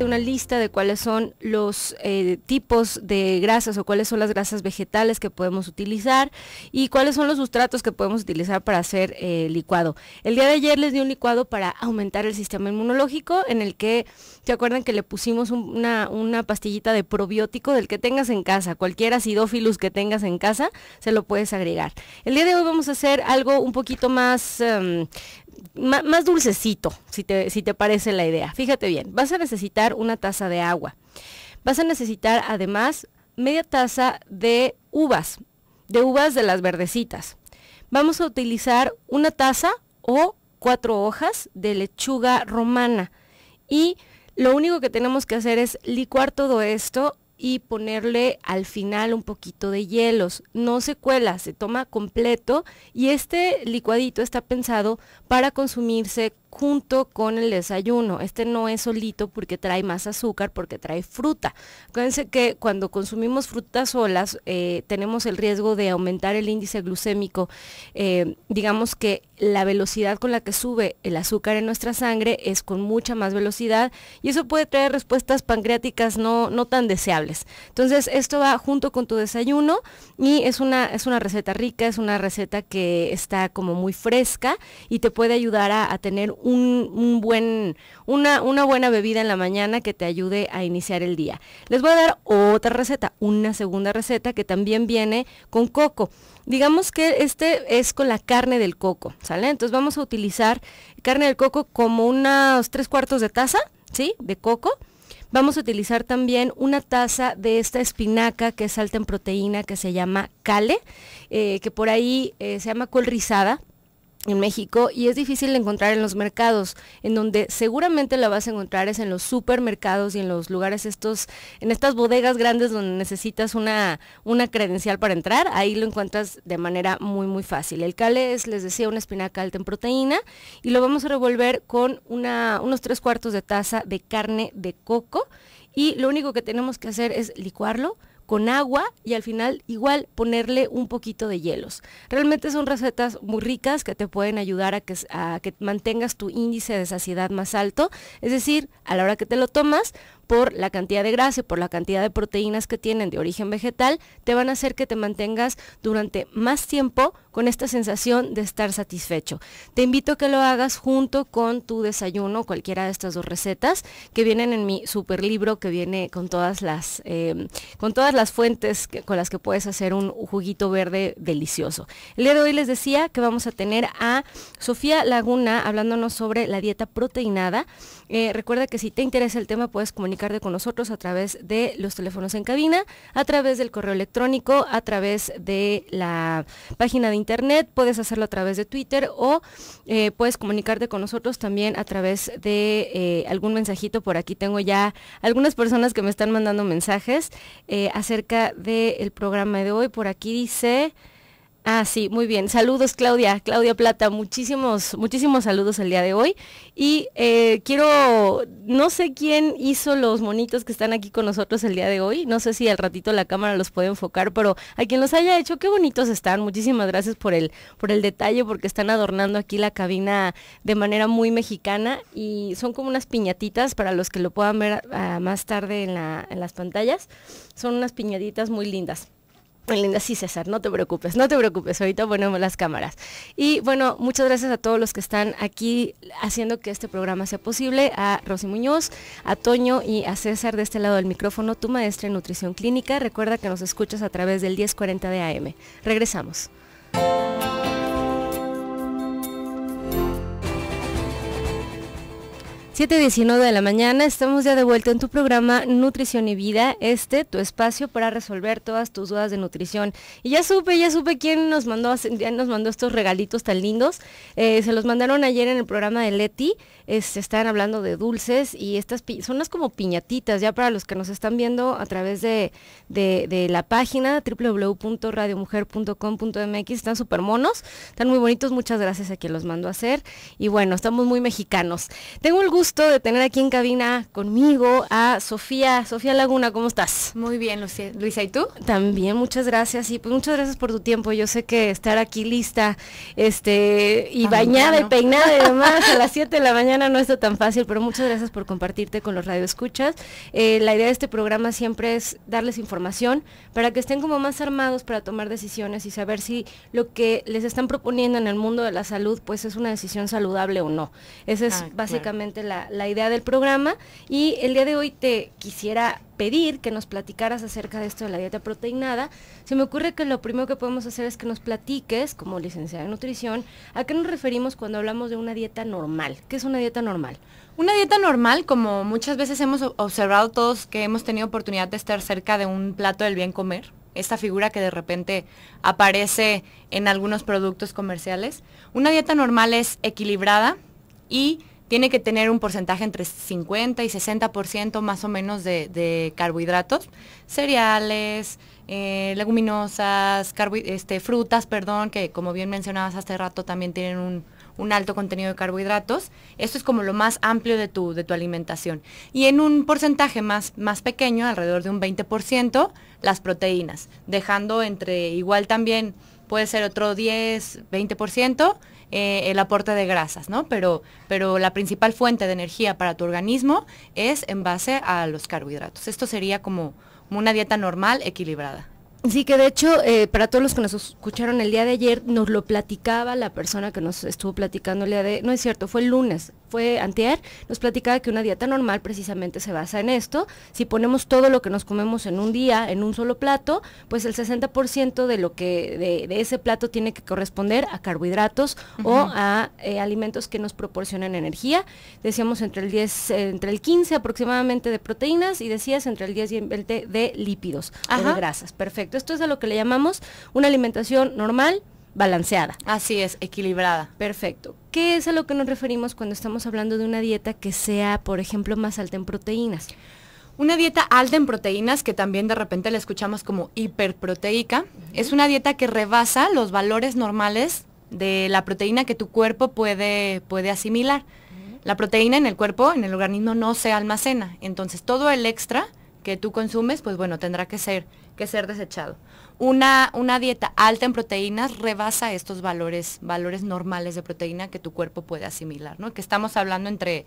una lista de cuáles son los eh, tipos de grasas o cuáles son las grasas vegetales que podemos utilizar y cuáles son los sustratos que podemos utilizar para hacer eh, licuado. El día de ayer les di un licuado para aumentar el sistema inmunológico en el que, ¿se acuerdan que le pusimos una, pastillita de probiótico del que tengas en casa? Cualquier acidófilus que tengas en casa se lo puedes agregar. El día de hoy vamos a hacer algo un poquito más, em, más dulcecito, si te, si te parece la idea. Fíjate bien, vas a necesitar una taza de agua. Vas a necesitar además media taza de uvas, de uvas de las verdecitas. Vamos a utilizar una taza o cuatro hojas de lechuga romana. Y lo único que tenemos que hacer es licuar todo esto y ponerle al final un poquito de hielos. No se cuela, se toma completo y este licuadito está pensado para consumirse junto con el desayuno. Este no es solito porque trae más azúcar, porque trae fruta. Acuérdense que cuando consumimos frutas solas eh, tenemos el riesgo de aumentar el índice glucémico. Eh, digamos que la velocidad con la que sube el azúcar en nuestra sangre es con mucha más velocidad y eso puede traer respuestas pancreáticas no, no tan deseables. Entonces esto va junto con tu desayuno y es una, es una receta rica, es una receta que está como muy fresca y te puede ayudar a, a tener un, buen, una, buena bebida en la mañana que te ayude a iniciar el día. Les voy a dar otra receta, una segunda receta que también viene con coco. Digamos que este es con la carne del coco, ¿sale? Entonces vamos a utilizar carne del coco como unos tres cuartos de taza, ¿sí? De coco. Vamos a utilizar también una taza de esta espinaca que es alta en proteína que se llama cale, eh, que por ahí eh, se llama col rizada en México y es difícil de encontrar en los mercados, en donde seguramente la vas a encontrar es en los supermercados y en los lugares estos, en estas bodegas grandes donde necesitas una, una credencial para entrar, ahí lo encuentras de manera muy muy fácil. El cale es, les decía, una espinaca alta en proteína y lo vamos a revolver con una, unos tres cuartos de taza de carne de coco y lo único que tenemos que hacer es licuarlo con agua y al final igual ponerle un poquito de hielos. Realmente son recetas muy ricas que te pueden ayudar a que, a que mantengas tu índice de saciedad más alto, es decir, a la hora que te lo tomas, por la cantidad de grasa, y por la cantidad de proteínas que tienen de origen vegetal, te van a hacer que te mantengas durante más tiempo con esta sensación de estar satisfecho. Te invito a que lo hagas junto con tu desayuno, cualquiera de estas dos recetas que vienen en mi super libro que viene con todas las, em, con todas las fuentes con las que puedes hacer un juguito verde delicioso. El día de hoy les decía que vamos a tener a Sofía Laguna hablándonos sobre la dieta proteinada. Eh, recuerda que si te interesa el tema puedes comunicar comunicarte con nosotros a través de los teléfonos en cabina, a través del correo electrónico, a través de la página de internet, puedes hacerlo a través de Twitter o eh, puedes comunicarte con nosotros también a través de eh, algún mensajito. Por aquí tengo ya algunas personas que me están mandando mensajes eh, acerca del programa de hoy. Por aquí dice... Ah, sí, muy bien. Saludos, Claudia. Claudia Plata, muchísimos, muchísimos saludos el día de hoy. Y eh, quiero, no sé quién hizo los monitos que están aquí con nosotros el día de hoy. No sé si al ratito la cámara los puede enfocar, pero a quien los haya hecho, qué bonitos están. Muchísimas gracias por el, por el detalle, porque están adornando aquí la cabina de manera muy mexicana y son como unas piñatitas para los que lo puedan ver más tarde en, en las pantallas. Son unas piñaditas muy lindas. Linda, sí César, no te preocupes, no te preocupes, ahorita ponemos las cámaras. Y bueno, muchas gracias a todos los que están aquí haciendo que este programa sea posible, a Rosy Muñoz, a Toño y a César de este lado del micrófono, tu maestra en nutrición clínica. Recuerda que nos escuchas a través del 1040 de AM. Regresamos. 7.19 de la mañana, estamos ya de vuelta en tu programa Nutrición y Vida, este, tu espacio para resolver todas tus dudas de nutrición. Y ya supe, ya supe quién nos mandó, nos mandó estos regalitos tan lindos. Eh, se los mandaron ayer en el programa de Leti, se están hablando de dulces y estas son unas como piñatitas, ya para los que nos están viendo a través de, de, de la página www.radiomujer.com.mx, están súper monos, están muy bonitos, muchas gracias a quien los mandó a hacer. Y bueno, estamos muy mexicanos. Tengo el gusto gusto de tener aquí en cabina conmigo a Sofía, Sofía Laguna, ¿cómo estás? Muy bien, Lucía. Luisa, ¿y tú? También, muchas gracias y pues muchas gracias por tu tiempo. Yo sé que estar aquí lista este y bañada y peinada y demás a las 7 de la mañana no es tan fácil, pero muchas gracias por compartirte con los radioescuchas. Eh, la idea de este programa siempre es darles información para que estén como más armados para tomar decisiones y saber si lo que les están proponiendo en el mundo de la salud pues es una decisión saludable o no. Esa es ah, básicamente la la, idea del programa y el día de hoy te quisiera pedir que nos platicaras acerca de esto de la dieta proteinada, se me ocurre que lo primero que podemos hacer es que nos platiques, como licenciada en nutrición, a qué nos referimos cuando hablamos de una dieta normal. ¿Qué es una dieta normal? Una dieta normal, como muchas veces hemos observado todos que hemos tenido oportunidad de estar cerca de un plato del bien comer, esta figura que de repente aparece en algunos productos comerciales, una dieta normal es equilibrada y tiene que tener un porcentaje entre 50 y 60% más o menos de, carbohidratos, cereales, eh, leguminosas, este, frutas, perdón, que como bien mencionabas hace rato también tienen un, alto contenido de carbohidratos. Esto es como lo más amplio de tu, de tu alimentación. Y en un porcentaje más, más pequeño, alrededor de un 20%, las proteínas, dejando entre igual también puede ser otro 10, 20%, eh, el aporte de grasas, ¿no? Pero, pero la principal fuente de energía para tu organismo es en base a los carbohidratos. Esto sería como una dieta normal equilibrada. Sí, que de hecho, eh, para todos los que nos escucharon el día de ayer, nos lo platicaba la persona que nos estuvo platicando el día de... No es cierto, fue el lunes fue antier, nos platicaba que una dieta normal precisamente se basa en esto. Si ponemos todo lo que nos comemos en un día, en un solo plato, pues el 60% de lo que de, ese plato tiene que corresponder a carbohidratos o a eh, alimentos que nos proporcionan energía. Decíamos entre el 10, eh, entre el 15 aproximadamente de proteínas y decías entre el 10 y el 20 de lípidos de grasas. Perfecto. Esto es a lo que le llamamos una alimentación normal balanceada. Así es, equilibrada. Perfecto. ¿Qué es a lo que nos referimos cuando estamos hablando de una dieta que sea, por ejemplo, más alta en proteínas? Una dieta alta en proteínas, que también de repente la escuchamos como hiperproteica, es una dieta que rebasa los valores normales de la proteína que tu cuerpo puede, puede asimilar. La proteína en el cuerpo, en el organismo, no se almacena. Entonces todo el extra que tú consumes, pues bueno, tendrá que ser, que ser desechado una, dieta alta en proteínas rebasa estos valores, valores normales de proteína que tu cuerpo puede asimilar, ¿no? Que estamos hablando entre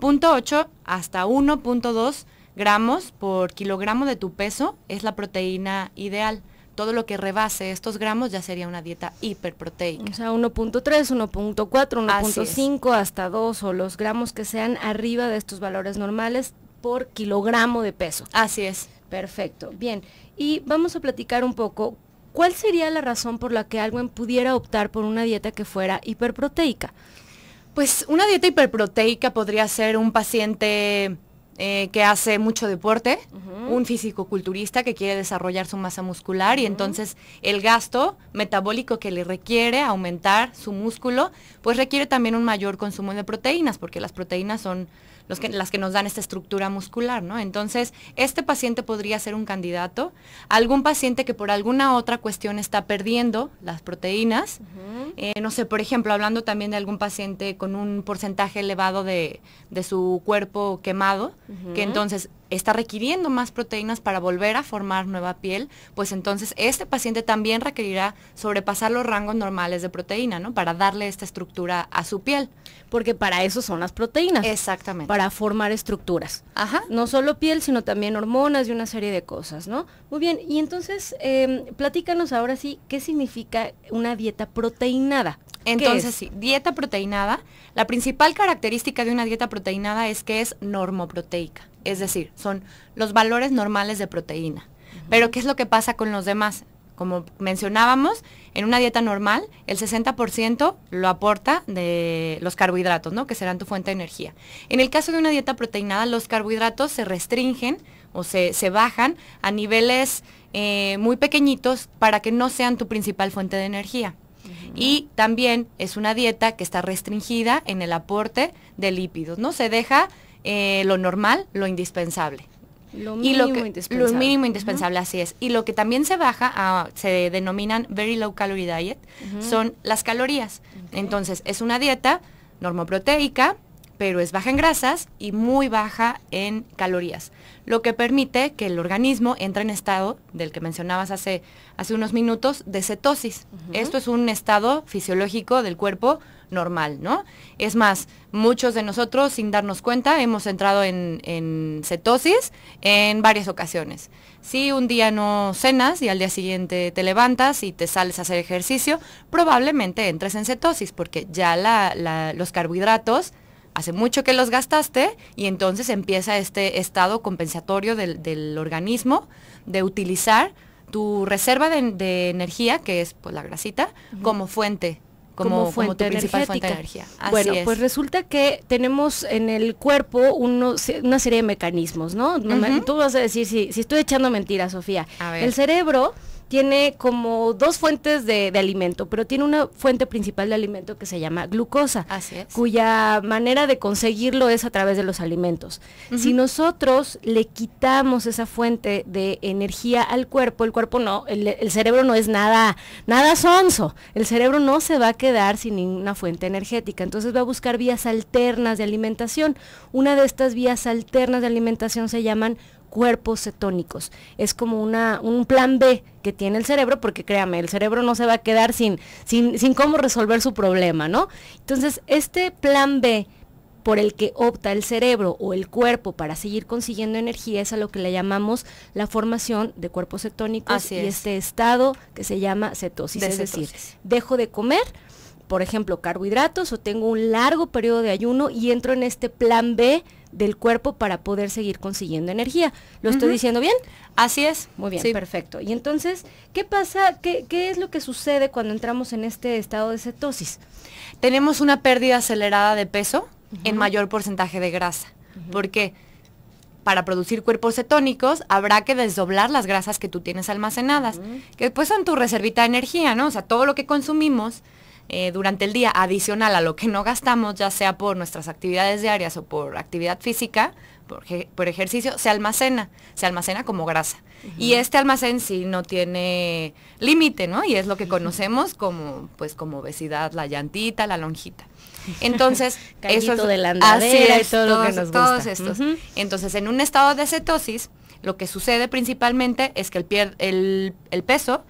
0.8 hasta 1.2 gramos por kilogramo de tu peso es la proteína ideal. Todo lo que rebase estos gramos ya sería una dieta hiperproteica. O sea, 1.3, 1.4, 1.5 hasta 2 o los gramos que sean arriba de estos valores normales por kilogramo de peso. Así es. Perfecto, bien. Y vamos a platicar un poco, ¿cuál sería la razón por la que alguien pudiera optar por una dieta que fuera hiperproteica? Pues una dieta hiperproteica podría ser un paciente eh, que hace mucho deporte, un físico un que quiere desarrollar su masa muscular y entonces el gasto metabólico que le requiere aumentar su músculo, pues requiere también un mayor consumo de proteínas, porque las proteínas son las que nos dan esta estructura muscular, ¿no? Entonces, este paciente podría ser un candidato. Algún paciente que por alguna otra cuestión está perdiendo las proteínas, eh, no sé, por ejemplo, hablando también de algún paciente con un porcentaje elevado de, su cuerpo quemado, que entonces está requiriendo más proteínas para volver a formar nueva piel, pues entonces este paciente también requerirá sobrepasar los rangos normales de proteína, ¿no? Para darle esta estructura a su piel. Porque para eso son las proteínas. Exactamente. Para formar estructuras. Ajá. No solo piel, sino también hormonas y una serie de cosas, ¿no? Muy bien, y entonces em, platícanos ahora sí qué significa una dieta proteinada. Entonces, sí, dieta proteinada, la principal característica de una dieta proteinada es que es normoproteica es decir, son los valores normales de proteína. Pero ¿qué es lo que pasa con los demás? Como mencionábamos, en una dieta normal el 60% lo aporta de los carbohidratos, ¿no? que serán tu fuente de energía. En el caso de una dieta proteinada, los carbohidratos se restringen o se, bajan a niveles eh, muy pequeñitos para que no sean tu principal fuente de energía. Y también es una dieta que está restringida en el aporte de lípidos, ¿no? Se deja eh, lo normal, lo indispensable. Lo mínimo indispensable. Lo mínimo indispensable, así es. Y lo que también se baja, se denominan very low calorie diet, son las calorías. Entonces, es una dieta normoproteica, pero es baja en grasas y muy baja en calorías, lo que permite que el organismo entre en estado, del que mencionabas hace, hace unos minutos, de cetosis. Esto es un estado fisiológico del cuerpo normal, ¿no? Es más, muchos de nosotros, sin darnos cuenta, hemos entrado en, cetosis en varias ocasiones. Si un día no cenas y al día siguiente te levantas y te sales a hacer ejercicio, probablemente entres en cetosis porque ya los carbohidratos hace mucho que los gastaste y entonces empieza este estado compensatorio del, organismo de utilizar tu reserva de, energía, que es pues, la grasita, como fuente como, de energía. bueno, pues resulta que tenemos en el cuerpo una serie de mecanismos, ¿no? Tú vas a decir si, si estoy echando mentiras, Sofía. El cerebro tiene como dos fuentes de, alimento, pero tiene una fuente principal de alimento que se llama glucosa, cuya manera de conseguirlo es a través de los alimentos. Si nosotros le quitamos esa fuente de energía al cuerpo, el cuerpo no, el, cerebro no es nada, nada sonso, el cerebro no se va a quedar sin ninguna fuente energética, entonces va a buscar vías alternas de alimentación. Una de estas vías alternas de alimentación se llaman cuerpos cetónicos. Es como una, un plan B que tiene el cerebro, porque créame, el cerebro no se va a quedar sin, sin, sin cómo resolver su problema, ¿no? Entonces, este plan B por el que opta el cerebro o el cuerpo para seguir consiguiendo energía es a lo que le llamamos la formación de cuerpos cetónicos y este estado que se llama cetosis, es decir, dejo de comer, por ejemplo, carbohidratos o tengo un largo periodo de ayuno y entro en este plan B del cuerpo para poder seguir consiguiendo energía. ¿Lo estoy diciendo bien? Así es. Muy bien, perfecto. Y entonces, ¿qué pasa? ¿Qué, ¿Qué es lo que sucede cuando entramos en este estado de cetosis? Tenemos una pérdida acelerada de peso en mayor porcentaje de grasa. porque ¿Por qué? para producir cuerpos cetónicos, habrá que desdoblar las grasas que tú tienes almacenadas, que después pues son tu reservita de energía, ¿no? O sea, todo lo que consumimos eh, durante el día adicional a lo que no gastamos, ya sea por nuestras actividades diarias o por actividad física, por, por ejercicio, se almacena, se almacena como grasa. Y este almacén sí no tiene límite, ¿no? Y es lo que conocemos como, pues, como obesidad, la llantita, la lonjita. Entonces, eso es, de la y todo lo que nos gusta. Entonces, en un estado de cetosis, lo que sucede principalmente es que el, el peso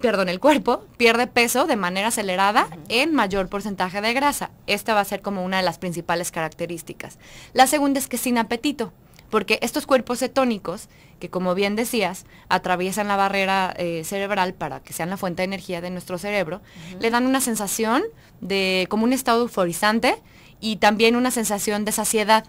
perdón, el cuerpo pierde peso de manera acelerada en mayor porcentaje de grasa. Esta va a ser como una de las principales características. La segunda es que sin apetito, porque estos cuerpos cetónicos, que como bien decías, atraviesan la barrera eh, cerebral para que sean la fuente de energía de nuestro cerebro, le dan una sensación de como un estado euforizante y también una sensación de saciedad.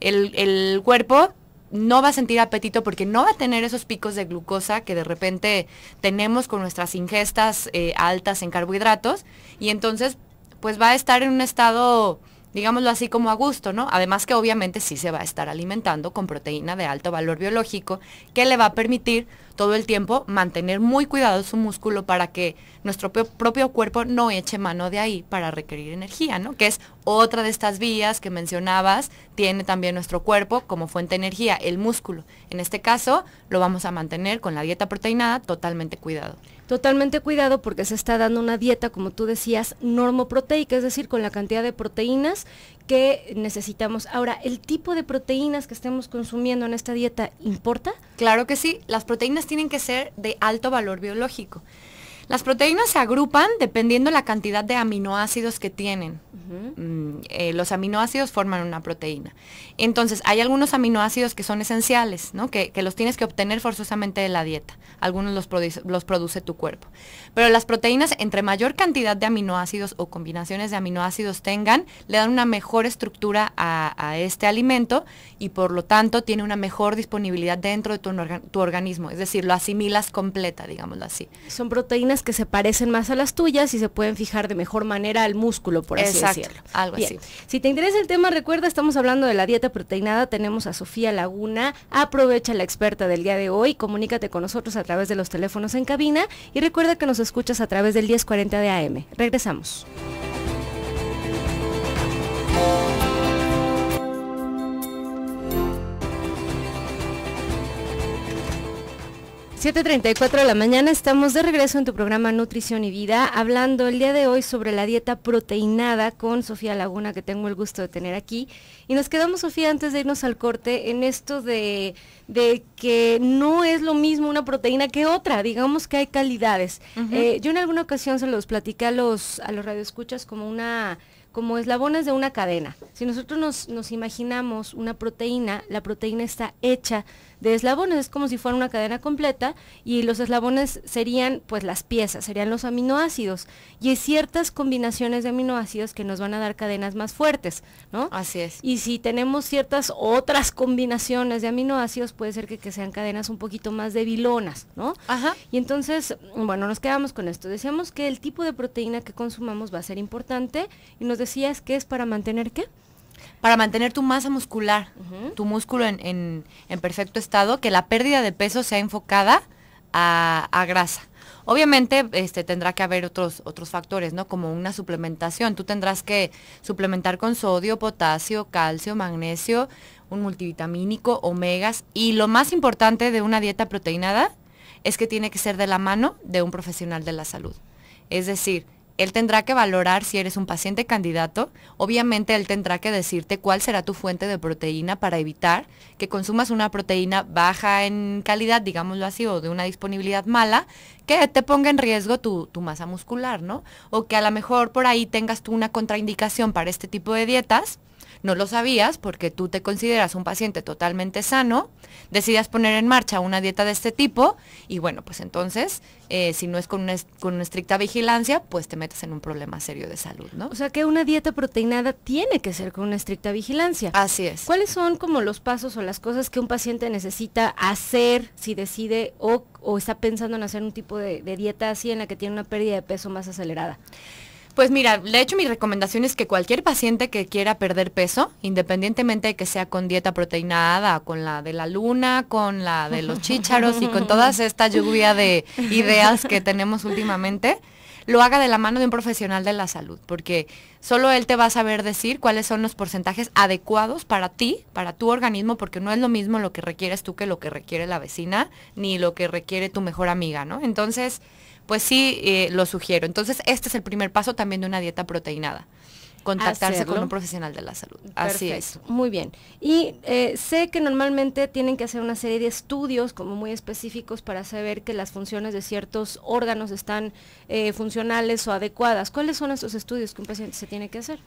El, el cuerpo no va a sentir apetito porque no va a tener esos picos de glucosa que de repente tenemos con nuestras ingestas eh, altas en carbohidratos y entonces pues va a estar en un estado, digámoslo así, como a gusto, ¿no? Además que obviamente sí se va a estar alimentando con proteína de alto valor biológico que le va a permitir todo el tiempo mantener muy cuidado su músculo para que nuestro propio cuerpo no eche mano de ahí para requerir energía, ¿no? Que es otra de estas vías que mencionabas, tiene también nuestro cuerpo como fuente de energía, el músculo. En este caso, lo vamos a mantener con la dieta proteinada totalmente cuidado. Totalmente cuidado porque se está dando una dieta, como tú decías, normoproteica, es decir, con la cantidad de proteínas que necesitamos. Ahora, ¿el tipo de proteínas que estemos consumiendo en esta dieta importa? Claro que sí, las proteínas tienen que ser de alto valor biológico. Las proteínas se agrupan dependiendo la cantidad de aminoácidos que tienen. Mm, eh, los aminoácidos forman una proteína. Entonces, hay algunos aminoácidos que son esenciales, ¿no? que, los tienes que obtener forzosamente de la dieta. Algunos los, produce, tu cuerpo. Pero las proteínas, entre mayor cantidad de aminoácidos o combinaciones de aminoácidos tengan, le dan una mejor estructura a, este alimento y por lo tanto tiene una mejor disponibilidad dentro de tu, tu organismo. Es decir, lo asimilas completa, digámoslo así. Son proteínas que se parecen más a las tuyas y se pueden fijar de mejor manera al músculo, por así decirlo. Algo así. Si te interesa el tema, recuerda, estamos hablando de la dieta proteinada. Tenemos a Sofía Laguna. Aprovecha la experta del día de hoy. Comunícate con nosotros a través de los teléfonos en cabina y recuerda que nos escuchas a través del 1040 de AM. Regresamos. 7.34 de la mañana estamos de regreso en tu programa Nutrición y Vida, hablando el día de hoy sobre la dieta proteinada con Sofía Laguna, que tengo el gusto de tener aquí. Y nos quedamos, Sofía, antes de irnos al corte, en esto de, que no es lo mismo una proteína que otra, digamos que hay calidades. Eh, yo en alguna ocasión se los platiqué a los, a los radioescuchas como una como eslabones de una cadena. Si nosotros nos, nos imaginamos una proteína, la proteína está hecha de eslabones, es como si fuera una cadena completa y los eslabones serían pues las piezas, serían los aminoácidos y hay ciertas combinaciones de aminoácidos que nos van a dar cadenas más fuertes, ¿no? Así es. Y si tenemos ciertas otras combinaciones de aminoácidos puede ser que, que sean cadenas un poquito más debilonas, ¿no? Ajá. Y entonces, bueno, nos quedamos con esto. Decíamos que el tipo de proteína que consumamos va a ser importante y nos decías que es para mantener qué? Para mantener tu masa muscular, tu músculo en, perfecto estado, que la pérdida de peso sea enfocada a, a grasa. Obviamente este, tendrá que haber otros, otros factores, ¿no? Como una suplementación. Tú tendrás que suplementar con sodio, potasio, calcio, magnesio, un multivitamínico, omegas. Y lo más importante de una dieta proteinada es que tiene que ser de la mano de un profesional de la salud. Es decir, él tendrá que valorar si eres un paciente candidato. Obviamente él tendrá que decirte cuál será tu fuente de proteína para evitar que consumas una proteína baja en calidad, digámoslo así, o de una disponibilidad mala, que te ponga en riesgo tu, masa muscular, ¿no? O que a lo mejor por ahí tengas tú una contraindicación para este tipo de dietas no lo sabías porque tú te consideras un paciente totalmente sano, decidas poner en marcha una dieta de este tipo y bueno, pues entonces, eh, si no es con una, estricta vigilancia, pues te metes en un problema serio de salud, ¿no? O sea que una dieta proteinada tiene que ser con una estricta vigilancia. Así es. ¿Cuáles son como los pasos o las cosas que un paciente necesita hacer si decide o, está pensando en hacer un tipo de dieta así en la que tiene una pérdida de peso más acelerada? Pues mira, de hecho mi recomendación es que cualquier paciente que quiera perder peso, independientemente de que sea con dieta proteinada, con la de la luna, con la de los chícharos y con toda esta lluvia de ideas que tenemos últimamente, lo haga de la mano de un profesional de la salud, porque solo él te va a saber decir cuáles son los porcentajes adecuados para ti, para tu organismo, porque no es lo mismo lo que requieres tú que lo que requiere la vecina, ni lo que requiere tu mejor amiga, ¿no? Entonces, pues sí eh, lo sugiero. Entonces, este es el primer paso también de una dieta proteinada contactarse con un profesional de la salud. Así es. Muy bien. Y eh, sé que normalmente tienen que hacer una serie de estudios como muy específicos para saber que las funciones de ciertos órganos están eh, funcionales o adecuadas. ¿Cuáles son estos estudios que un paciente se tiene que hacer?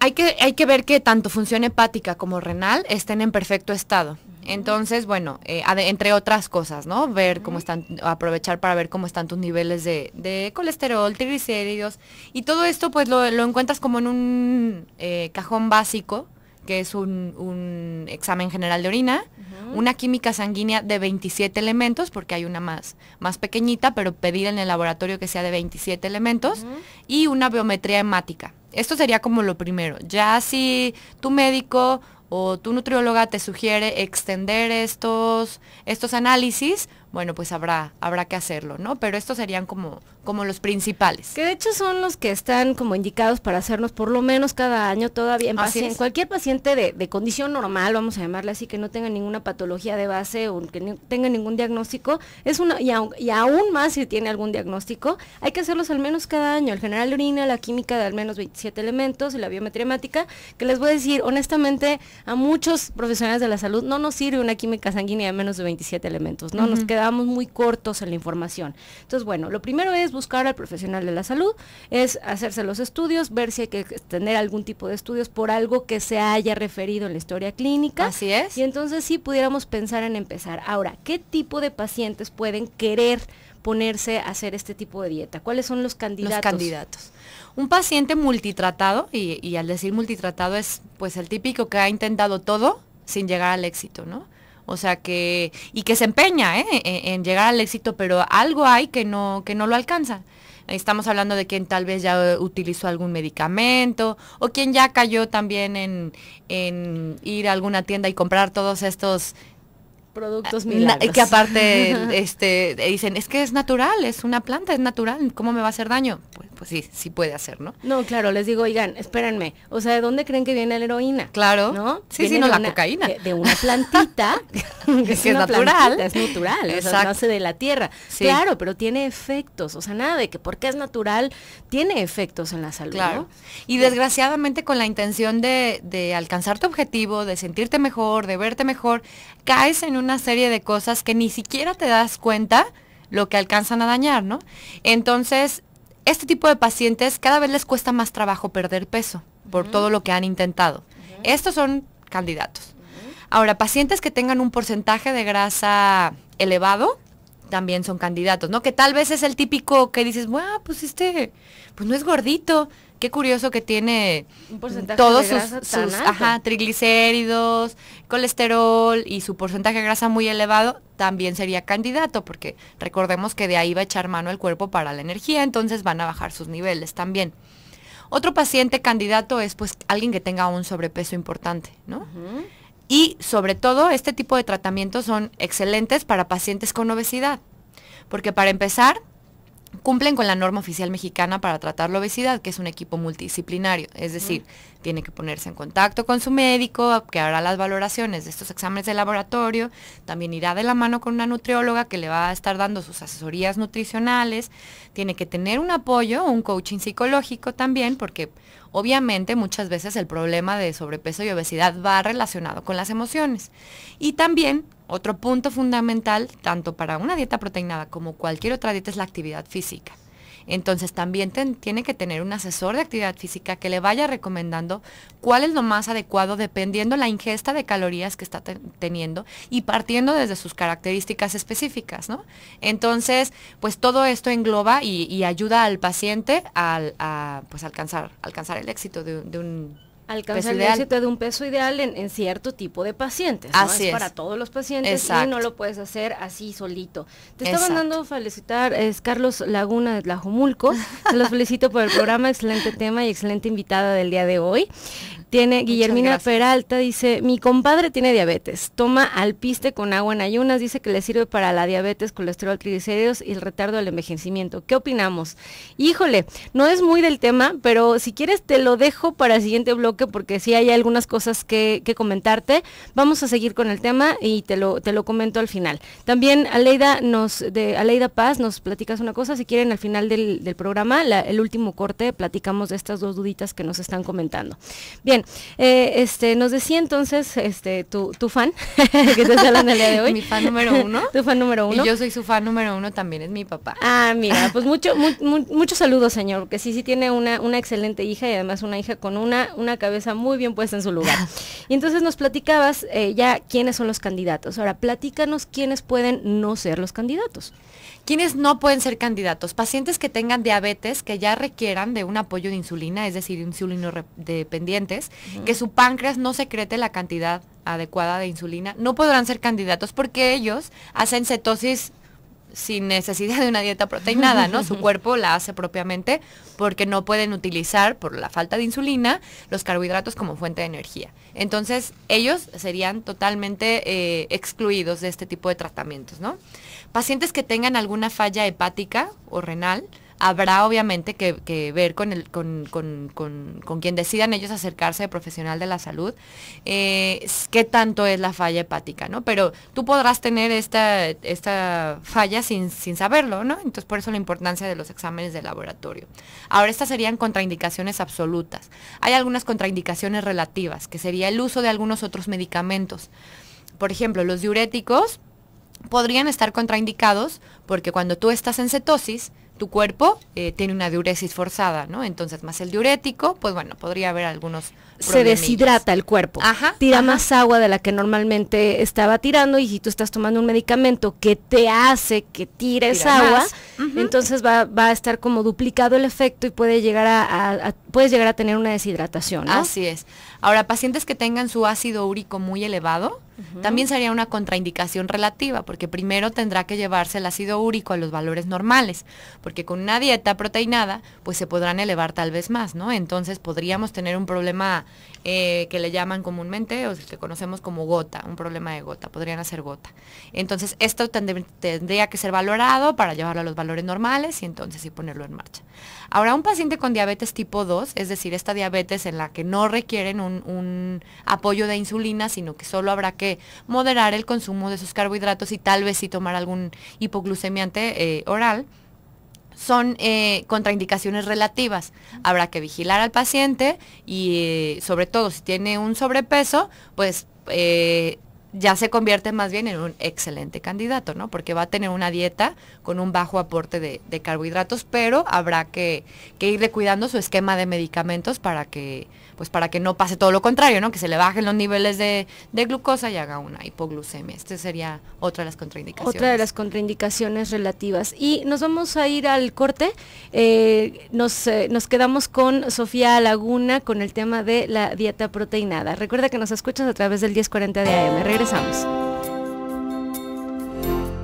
hay, que, hay que ver que tanto función hepática como renal estén en perfecto estado. Entonces, bueno, eh, entre otras cosas, ¿no? Ver cómo están, aprovechar para ver cómo están tus niveles de, colesterol, triglicéridos. Y todo esto, pues, lo, encuentras como en un eh, cajón básico, que es un, examen general de orina, una química sanguínea de 27 elementos, porque hay una más, más pequeñita, pero pedir en el laboratorio que sea de 27 elementos, y una biometría hemática. Esto sería como lo primero. Ya si tu médico o tu nutrióloga te sugiere extender estos, estos análisis bueno, pues habrá, habrá que hacerlo, ¿no? Pero estos serían como, como los principales. Que de hecho son los que están como indicados para hacernos por lo menos cada año todavía en, cualquier paciente de, condición normal, vamos a llamarle así, que no tenga ninguna patología de base o que tenga ningún diagnóstico, es y, aún más si tiene algún diagnóstico, hay que hacerlos al menos cada año. El general de orina, la química de al menos 27 elementos y la biometremática, que les voy a decir, honestamente, a muchos profesionales de la salud no nos sirve una química sanguínea de menos de 27 elementos, ¿no? Nos queda Estábamos muy cortos en la información. Entonces, bueno, lo primero es buscar al profesional de la salud, es hacerse los estudios, ver si hay que tener algún tipo de estudios por algo que se haya referido en la historia clínica. Así es. Y entonces sí pudiéramos pensar en empezar. Ahora, ¿qué tipo de pacientes pueden querer ponerse a hacer este tipo de dieta? ¿Cuáles son los candidatos? Los candidatos. Un paciente multitratado, y, y al decir multitratado es pues el típico que ha intentado todo sin llegar al éxito, ¿no? O sea que, y que se empeña ¿eh? E, e, en, llegar al éxito, pero algo hay que no, que no lo alcanza. Estamos hablando de quien tal vez ya utilizó algún medicamento o quien ya cayó también en, en ir a alguna tienda y comprar todos estos productos eh, milagros. que aparte este dicen, es que es natural, es una planta, es natural, ¿cómo me va a hacer daño? Pues pues sí, sí puede hacer, ¿no? No, claro, les digo, oigan, espérenme, o sea, ¿de dónde creen que viene la heroína? Claro, ¿no? Sí, no, la cocaína. De, una plantita, que es, es natural. es natural, nace de la tierra. Claro, pero tiene efectos, o sea, nada de que porque es natural, tiene efectos en la salud. Claro. Y desgraciadamente con la intención de, de alcanzar tu objetivo, de sentirte mejor, de verte mejor, caes en una serie de cosas que ni siquiera te das cuenta lo que alcanzan a dañar, ¿no? Entonces, este tipo de pacientes cada vez les cuesta más trabajo perder peso por todo lo que han intentado. Estos son candidatos. Ahora, pacientes que tengan un porcentaje de grasa elevado, también son candidatos, ¿no? Que tal vez es el típico que dices, bueno, pues este, pues no es gordito. Qué curioso que tiene todos sus, triglicéridos, colesterol y su porcentaje de grasa muy elevado, también sería candidato, porque recordemos que de ahí va a echar mano el cuerpo para la energía, entonces van a bajar sus niveles también. Otro paciente candidato es pues alguien que tenga un sobrepeso importante, ¿no? Y sobre todo, este tipo de tratamientos son excelentes para pacientes con obesidad, porque para empezar, cumplen con la norma oficial mexicana para tratar la obesidad, que es un equipo multidisciplinario, es decir, tiene que ponerse en contacto con su médico, que hará las valoraciones de estos exámenes de laboratorio, también irá de la mano con una nutrióloga que le va a estar dando sus asesorías nutricionales, tiene que tener un apoyo, un coaching psicológico también, porque obviamente muchas veces el problema de sobrepeso y obesidad va relacionado con las emociones. Y también otro punto fundamental, tanto para una dieta proteinada como cualquier otra dieta, es la actividad física. Entonces también tiene que tener un asesor de actividad física que le vaya recomendando cuál es lo más adecuado dependiendo la ingesta de calorías que está teniendo y partiendo desde sus características específicas, ¿no? Entonces, pues todo esto engloba y, ayuda al paciente a pues, alcanzar, alcanzar el éxito de un Alcanzar el éxito de un peso ideal en, cierto tipo de pacientes. Así ¿no? es, para todos los pacientes y no lo puedes hacer así solito. Te estaba dando a felicitar, es Carlos Laguna de Se Los felicito por el programa, excelente tema y excelente invitada del día de hoy. Tiene Guillermina Peralta, dice, mi compadre tiene diabetes, toma alpiste con agua en ayunas, dice que le sirve para la diabetes, colesterol, triglicéridos y el retardo del envejecimiento. ¿Qué opinamos? Híjole, no es muy del tema, pero si quieres te lo dejo para el siguiente bloque porque sí hay algunas cosas que, comentarte. Vamos a seguir con el tema y te lo, te lo comento al final. También Aleida, nos, Aleida Paz nos platicas una cosa, si quieren al final del, programa, el último corte, platicamos de estas dos duditas que nos están comentando. Bien, eh, este, nos decía entonces este, tu, fan, que está hablando el día de hoy. Mi fan número uno. tu fan número uno. Y yo soy su fan número uno, también es mi papá. Ah, mira, pues mucho, muchos saludos, señor, porque sí, sí tiene una, una excelente hija y además una hija con una, una cabeza muy bien puesta en su lugar. y entonces nos platicabas eh, ya quiénes son los candidatos. Ahora, platícanos quiénes pueden no ser los candidatos. ¿Quiénes no pueden ser candidatos? Pacientes que tengan diabetes, que ya requieran de un apoyo de insulina, es decir, insulino dependientes, que su páncreas no secrete la cantidad adecuada de insulina, no podrán ser candidatos porque ellos hacen cetosis sin necesidad de una dieta proteinada, ¿no? Su cuerpo la hace propiamente porque no pueden utilizar, por la falta de insulina, los carbohidratos como fuente de energía. Entonces, ellos serían totalmente eh, excluidos de este tipo de tratamientos, ¿no? Pacientes que tengan alguna falla hepática o renal, habrá obviamente que, ver con, con, quien decidan ellos acercarse de profesional de la salud, eh, qué tanto es la falla hepática, ¿no? Pero tú podrás tener esta, esta falla sin, sin saberlo, ¿no? Entonces por eso la importancia de los exámenes de laboratorio. Ahora, estas serían contraindicaciones absolutas. Hay algunas contraindicaciones relativas, que sería el uso de algunos otros medicamentos. Por ejemplo, los diuréticos podrían estar contraindicados porque cuando tú estás en cetosis, tu cuerpo eh, tiene una diuresis forzada, ¿no? Entonces, más el diurético, pues bueno, podría haber algunos... Se deshidrata el cuerpo, ajá, tira más agua de la que normalmente estaba tirando y si tú estás tomando un medicamento que te hace que tires agua, entonces va, va, a estar como duplicado el efecto y puede llegar a, puedes llegar a tener una deshidratación. ¿no? Así es. Ahora, pacientes que tengan su ácido úrico muy elevado, también sería una contraindicación relativa, porque primero tendrá que llevarse el ácido úrico a los valores normales, porque con una dieta proteinada, pues se podrán elevar tal vez más, ¿no? Entonces podríamos tener un problema eh, que le llaman comúnmente, o que conocemos como gota, un problema de gota, podrían hacer gota. Entonces, esto tendría que ser valorado para llevarlo a los valores normales y entonces sí ponerlo en marcha. Ahora, un paciente con diabetes tipo 2, es decir, esta diabetes en la que no requieren un, apoyo de insulina, sino que solo habrá que moderar el consumo de sus carbohidratos y tal vez sí tomar algún hipoglucemiante eh, oral, son eh, contraindicaciones relativas. Habrá que vigilar al paciente y eh, sobre todo si tiene un sobrepeso, pues eh, ya se convierte más bien en un excelente candidato, ¿no? Porque va a tener una dieta con un bajo aporte de, carbohidratos, pero habrá que, que irle cuidando su esquema de medicamentos para que pues para que no pase todo lo contrario, Que se le bajen los niveles de, glucosa y haga una hipoglucemia. Esta sería otra de las contraindicaciones. Otra de las contraindicaciones relativas. Y nos vamos a ir al corte. Eh, nos, eh, nos quedamos con Sofía Laguna con el tema de la dieta proteinada. Recuerda que nos escuchas a través del 1040 de AM. Regresamos.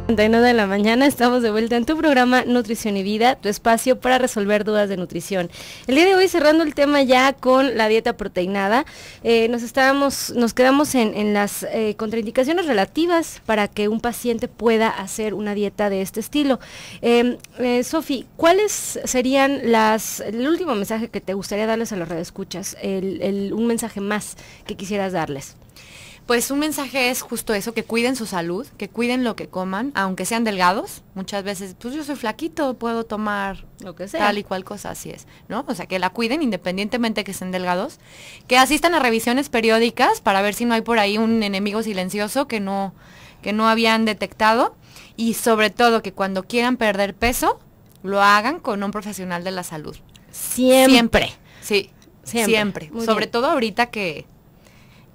31 de la mañana estamos de vuelta en tu programa Nutrición y Vida, tu espacio para resolver dudas de nutrición. El día de hoy cerrando el tema ya con la dieta proteinada, eh, nos estábamos, nos quedamos en, las eh, contraindicaciones relativas para que un paciente pueda hacer una dieta de este estilo. Em, eh, Sofi, ¿cuáles serían las, el último mensaje que te gustaría darles a los redescuchas? el, un mensaje más que quisieras darles? pues un mensaje es justo eso, que cuiden su salud, que cuiden lo que coman, aunque sean delgados. Muchas veces, pues yo soy flaquito, puedo tomar lo que sea. Tal y cual cosa, así es, ¿no? O sea, que la cuiden independientemente que estén delgados, que asistan a revisiones periódicas para ver si no hay por ahí un enemigo silencioso que no que no habían detectado y sobre todo que cuando quieran perder peso lo hagan con un profesional de la salud. Siempre. Siempre. Sí. Siempre. Sobre todo ahorita que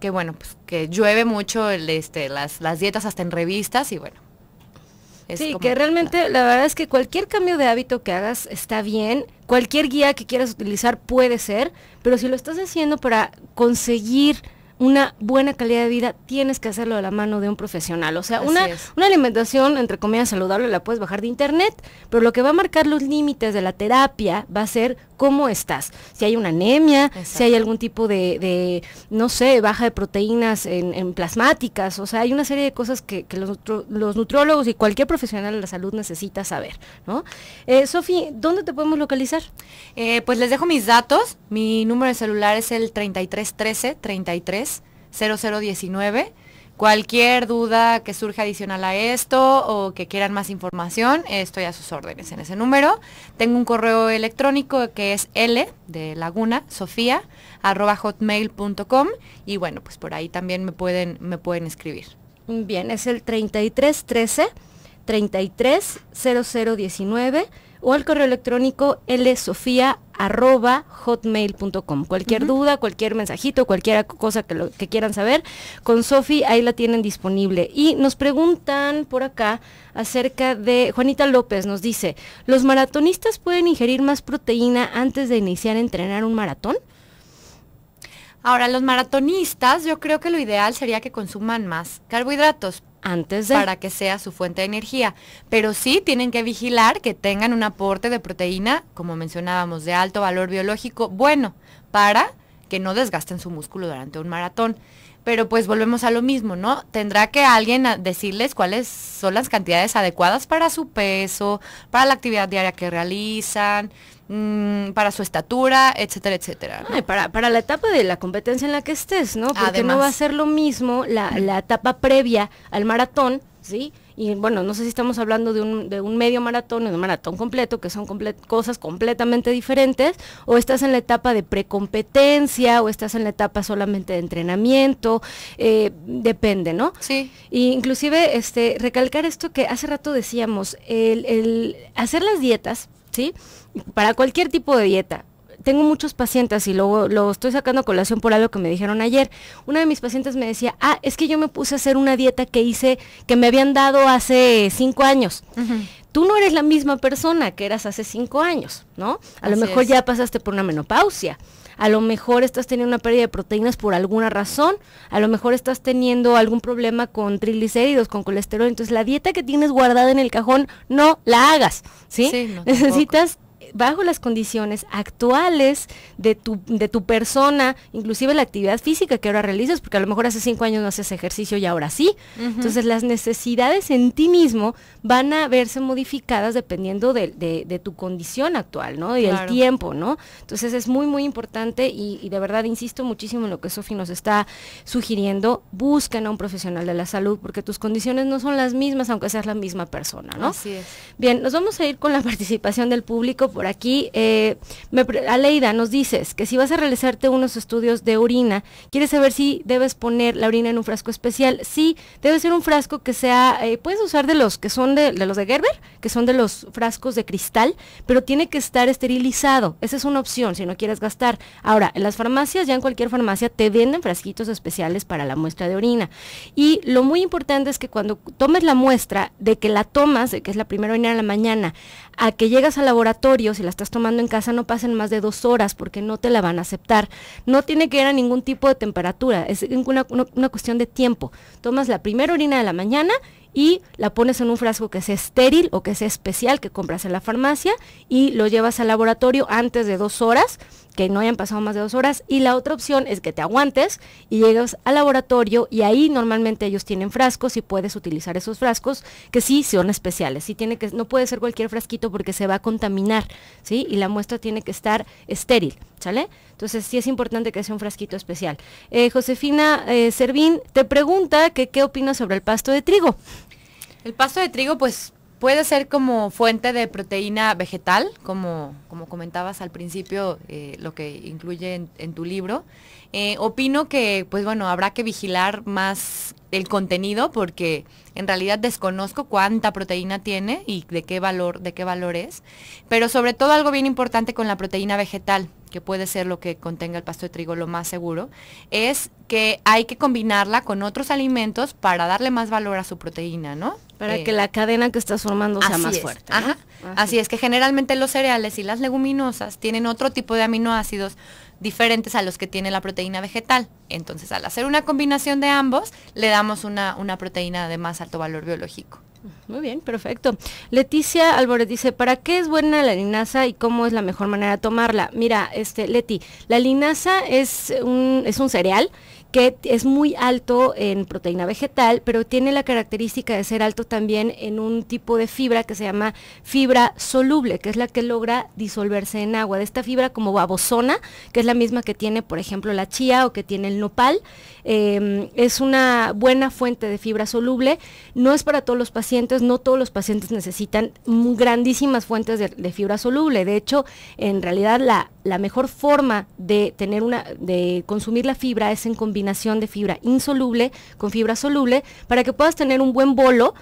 que bueno, pues que llueve mucho el, este, las, las dietas hasta en revistas y bueno. sí, que realmente la verdad es que cualquier cambio de hábito que hagas está bien, cualquier guía que quieras utilizar puede ser, pero si lo estás haciendo para conseguir una buena calidad de vida, tienes que hacerlo de la mano de un profesional. O sea, una, alimentación, entre comillas, saludable la puedes bajar de internet, pero lo que va a marcar los límites de la terapia va a ser cómo estás. Si hay una anemia, si hay algún tipo de, no sé, baja de proteínas en, plasmáticas. O sea, hay una serie de cosas que, los, nutriólogos y cualquier profesional de la salud necesita saber, ¿no? Eh, Sofi, ¿dónde te podemos localizar? Eh, pues les dejo mis datos. Mi número de celular es el 3313 33 0019. Cualquier duda que surja adicional a esto o que quieran más información, estoy a sus órdenes en ese número. Tengo un correo electrónico que es L de Laguna, Sofía, arroba hotmail.com y bueno, pues por ahí también me pueden, me pueden escribir. Bien, es el 3313 330019 o al correo electrónico lsofia.hotmail.com. Cualquier duda, cualquier mensajito, cualquier cosa que quieran saber, con Sofi ahí la tienen disponible. Y nos preguntan por acá acerca de, Juanita López nos dice, ¿los maratonistas pueden ingerir más proteína antes de iniciar a entrenar un maratón? Ahora, los maratonistas, yo creo que lo ideal sería que consuman más carbohidratos, antes de... Para que sea su fuente de energía. Pero sí tienen que vigilar que tengan un aporte de proteína, como mencionábamos, de alto valor biológico, bueno, para que no desgasten su músculo durante un maratón. Pero pues volvemos a lo mismo, ¿no? Tendrá que alguien decirles cuáles son las cantidades adecuadas para su peso, para la actividad diaria que realizan, Mm, para su estatura, etcétera, etcétera. para, la etapa de la competencia en la que estés, ¿no? Porque no va a ser lo mismo la, etapa previa al maratón, ¿sí? y bueno, no sé si estamos hablando de un, medio maratón o de un maratón completo, que son cosas completamente diferentes, o estás en la etapa de precompetencia, o estás en la etapa solamente de entrenamiento, eh, depende, ¿no? Sí. inclusive este, recalcar esto que hace rato decíamos, el, el hacer las dietas para cualquier tipo de dieta tengo muchos pacientes y luego lo estoy sacando a colación por algo que me dijeron ayer. Una de mis pacientes me decía, ah, es que yo me puse a hacer una dieta que hice, que me habían dado hace cinco años. tú no eres la misma persona que eras hace cinco años, ¿no? A lo mejor ya pasaste por una menopausia. A lo mejor estás teniendo una pérdida de proteínas por alguna razón, a lo mejor estás teniendo algún problema con triglicéridos, con colesterol, entonces la dieta que tienes guardada en el cajón no la hagas, ¿sí? sí Necesitas bajo las condiciones actuales de tu, de tu persona, inclusive la actividad física que ahora realizas, porque a lo mejor hace cinco años no haces ejercicio y ahora sí. Entonces las necesidades en ti mismo van a verse modificadas dependiendo de, tu condición actual, ¿no? Y el tiempo, ¿no? Entonces es muy, muy importante y, de verdad insisto muchísimo en lo que Sofi nos está sugiriendo, busquen a un profesional de la salud porque tus condiciones no son las mismas aunque seas la misma persona, ¿no? Así es. Bien, nos vamos a ir con la participación del público. Por aquí, eh, me, Aleida, nos dices que si vas a realizarte unos estudios de orina, quieres saber si debes poner la orina en un frasco especial. Sí, debe ser un frasco que sea, eh, puedes usar de los que son de, los de Gerber, que son de los frascos de cristal, pero tiene que estar esterilizado. Esa es una opción si no quieres gastar. Ahora, en las farmacias, ya en cualquier farmacia, te venden frasquitos especiales para la muestra de orina. Y lo muy importante es que cuando tomes la muestra, de que la tomas, de que es la primera orina en la mañana, a que llegas al laboratorio, si la estás tomando en casa, no pasen más de dos horas porque no te la van a aceptar. No tiene que ir a ningún tipo de temperatura, es una, una cuestión de tiempo. Tomas la primera orina de la mañana y la pones en un frasco que sea estéril o que sea especial que compras en la farmacia y lo llevas al laboratorio antes de dos horas que no hayan pasado más de dos horas. Y la otra opción es que te aguantes y llegas al laboratorio y ahí normalmente ellos tienen frascos y puedes utilizar esos frascos que sí son especiales. Sí tiene que, no puede ser cualquier frasquito porque se va a contaminar, ¿sí? Y la muestra tiene que estar estéril, ¿sale? Entonces sí es importante que sea un frasquito especial. Eh, Josefina eh, Servín te pregunta que qué opinas sobre el pasto de trigo. El pasto de trigo, pues Puede ser como fuente de proteína vegetal, como, como comentabas al principio, eh, lo que incluye en, tu libro. Eh, opino que, pues bueno, habrá que vigilar más el contenido porque en realidad desconozco cuánta proteína tiene y de qué valor, de qué valor es. Pero sobre todo algo bien importante con la proteína vegetal que puede ser lo que contenga el pasto de trigo lo más seguro, es que hay que combinarla con otros alimentos para darle más valor a su proteína, ¿no? Para eh, que la cadena que estás formando sea más fuerte. Ajá. Ah, así. es que generalmente los cereales y las leguminosas tienen otro tipo de aminoácidos diferentes a los que tiene la proteína vegetal. Entonces, al hacer una combinación de ambos, le damos una proteína de más alto valor biológico. Muy bien, perfecto. Leticia Álvarez dice, ¿para qué es buena la linaza y cómo es la mejor manera de tomarla? Mira, este, Leti, la linaza es un, es un cereal que es muy alto en proteína vegetal, pero tiene la característica de ser alto también en un tipo de fibra que se llama fibra soluble, que es la que logra disolverse en agua. De esta fibra como babosona, que es la misma que tiene, por ejemplo, la chía o que tiene el nopal, em, es una buena fuente de fibra soluble. No es para todos los pacientes, no todos los pacientes necesitan grandísimas fuentes de fibra soluble. De hecho, en realidad la la mejor forma de tener una, de consumir la fibra es en combinación de fibra insoluble con fibra soluble para que puedas tener un buen bolo,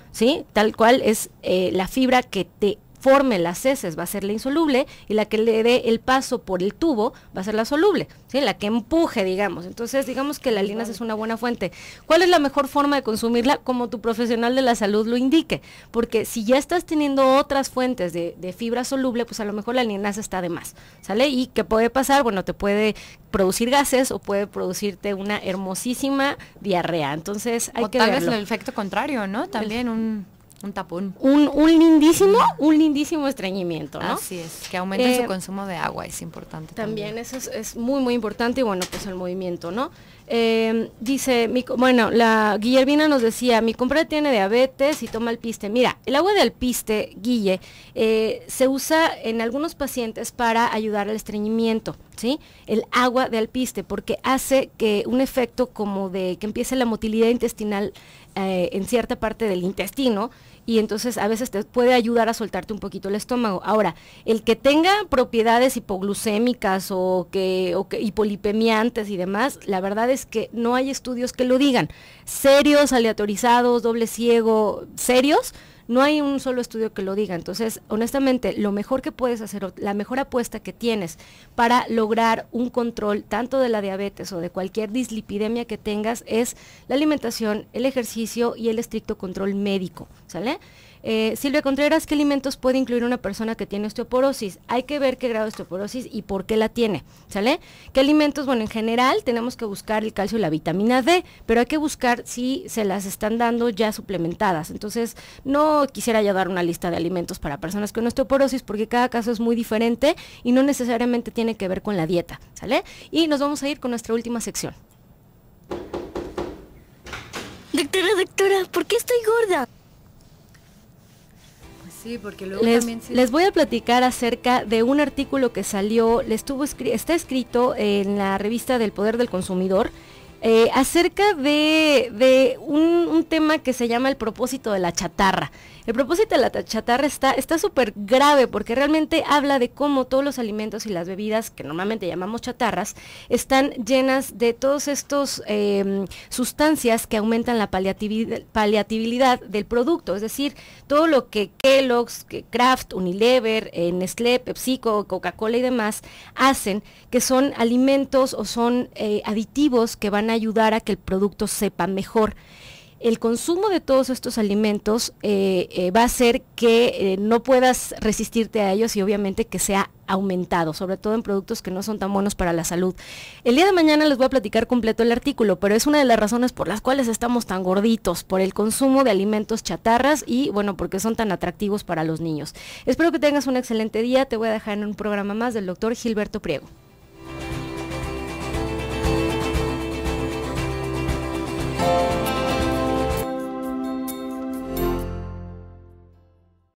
Tal cual es eh, la fibra que te forme las heces va a ser la insoluble y la que le dé el paso por el tubo va a ser la soluble, ¿sí? la que empuje, digamos. Entonces, digamos que la linaza es una buena fuente. ¿Cuál es la mejor forma de consumirla? Como tu profesional de la salud lo indique, porque si ya estás teniendo otras fuentes de, fibra soluble, pues a lo mejor la linaza está de más, ¿sale? ¿Y qué puede pasar? Bueno, te puede producir gases o puede producirte una hermosísima diarrea. Entonces, hay que tal vez el efecto contrario, ¿no? También un un tapón. Un, lindísimo, un lindísimo estreñimiento, ¿no? Así es, que aumenta su eh, consumo de agua, es importante. También, eso es, muy, muy importante y bueno, pues el movimiento, ¿no? Eh, dice, mi, bueno, la Guillermina nos decía, mi compra tiene diabetes y toma alpiste. Mira, el agua de alpiste, Guille, eh, se usa en algunos pacientes para ayudar al estreñimiento, ¿sí? El agua de alpiste, porque hace que un efecto como de que empiece la motilidad intestinal eh, en cierta parte del intestino y entonces a veces te puede ayudar a soltarte un poquito el estómago. Ahora, el que tenga propiedades hipoglucémicas o que, o que hipolipemiantes y demás, la verdad es que no hay estudios que lo digan. Serios, aleatorizados, doble ciego, serios, no hay un solo estudio que lo diga. Entonces, honestamente, lo mejor que puedes hacer, la mejor apuesta que tienes para lograr un control tanto de la diabetes o de cualquier dislipidemia que tengas es la alimentación, el ejercicio y el estricto control médico. ¿Sale? Eh, Silvia Contreras, ¿qué alimentos puede incluir una persona que tiene osteoporosis? Hay que ver qué grado de osteoporosis y por qué la tiene, ¿sale? ¿Qué alimentos? Bueno, en general tenemos que buscar el calcio y la vitamina D, pero hay que buscar si se las están dando ya suplementadas. Entonces, no quisiera ya dar una lista de alimentos para personas con osteoporosis porque cada caso es muy diferente y no necesariamente tiene que ver con la dieta, ¿sale? Y nos vamos a ir con nuestra última sección. Doctora, doctora, ¿por qué estoy gorda? Sí, porque luego les, también les voy a platicar acerca de un artículo que salió, le estuvo está escrito en la revista del Poder del Consumidor eh, acerca de, un, tema que se llama el propósito de la chatarra. El propósito de la chatarra está súper grave porque realmente habla de cómo todos los alimentos y las bebidas que normalmente llamamos chatarras están llenas de todos estos em, sustancias que aumentan la paliatividad, del producto. Es decir, todo lo que Kellogg's, Kraft, Unilever, eh, Nestlé, PepsiCo, Coca-Cola y demás hacen, que son alimentos o son eh, aditivos que van a ayudar a que el producto sepa mejor. El consumo de todos estos alimentos eh, eh, va a hacer que eh, no puedas resistirte a ellos y obviamente que sea aumentado, sobre todo en productos que no son tan buenos para la salud. El día de mañana les voy a platicar completo el artículo, pero es una de las razones por las cuales estamos tan gorditos, por el consumo de alimentos chatarras y bueno, porque son tan atractivos para los niños. Espero que tengas un excelente día, te voy a dejar en un programa más del doctor Gilberto Priego. you